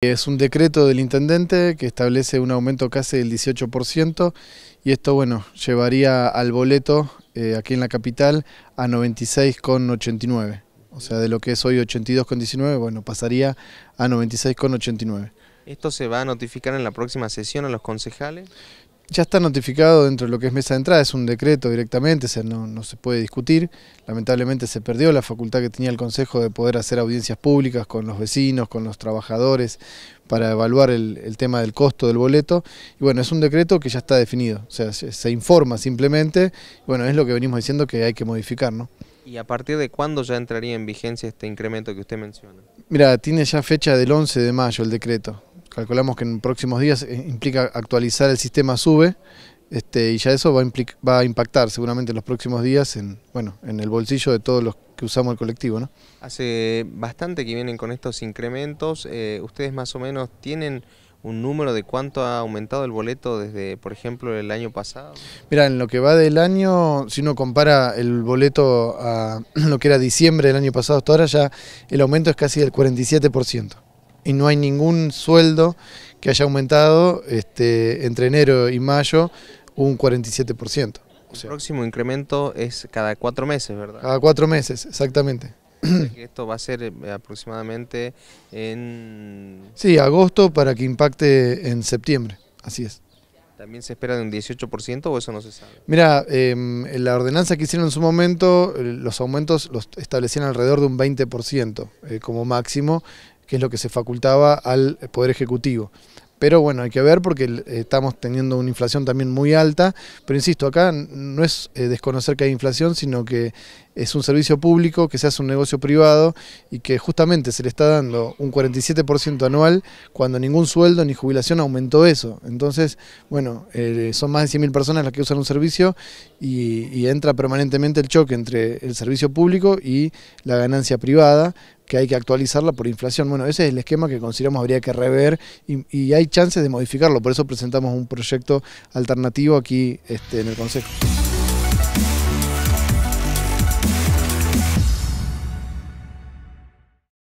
Es un decreto del intendente que establece un aumento casi del 18% y esto bueno llevaría al boleto eh, aquí en la capital a 96,89. O sea, de lo que es hoy 82,19, bueno, pasaría a 96,89. ¿Esto se va a notificar en la próxima sesión a los concejales? ya está notificado dentro de lo que es mesa de entrada, es un decreto directamente, o no, se puede discutir. Lamentablemente se perdió la facultad que tenía el Consejo de poder hacer audiencias públicas con los vecinos, con los trabajadores, para evaluar el, tema del costo del boleto. Y bueno, es un decreto que ya está definido, o sea, se informa simplemente. Bueno, es lo que venimos diciendo que hay que modificar, ¿no? ¿Y a partir de cuándo ya entraría en vigencia este incremento que usted menciona? Mira, tiene ya fecha del 11 de mayo el decreto calculamos que en próximos días eh, implica actualizar el sistema SUBE este, y ya eso va a, va a impactar seguramente en los próximos días en, bueno, en el bolsillo de todos los que usamos el colectivo. ¿no? Hace bastante que vienen con estos incrementos, eh, ustedes más o menos tienen un número de cuánto ha aumentado el boleto desde, por ejemplo, el año pasado? Mirá, en lo que va del año, si uno compara el boleto a lo que era diciembre del año pasado hasta ahora, ya el aumento es casi del 47% y no hay ningún sueldo que haya aumentado este, entre enero y mayo un 47%. el próximo incremento es cada cuatro meses, ¿verdad? Cada cuatro meses, exactamente. Esto va a ser eh, aproximadamente en... Sí, agosto para que impacte en septiembre, así es. ¿También se espera de un 18% o eso no se sabe? Mira, em, en la ordenanza que hicieron en su momento, eh, los aumentos los establecían alrededor de un 20% eh, como máximo que es lo que se facultaba al Poder Ejecutivo. Pero bueno, hay que ver porque eh, estamos teniendo una inflación también muy alta. Pero insisto, acá no es eh, desconocer que hay inflación, sino que es un servicio público, que se hace un negocio privado y que justamente se le está dando un 47% anual cuando ningún sueldo ni jubilación aumentó eso. Entonces, bueno, eh, son más de 100.000 personas las que usan un servicio y entra permanentemente el choque entre el servicio público y la ganancia privada que hay que actualizarla por inflación. Bueno, ese es el esquema que consideramos habría que rever y, y hay chances de modificarlo, por eso presentamos un proyecto alternativo aquí este, en el Consejo.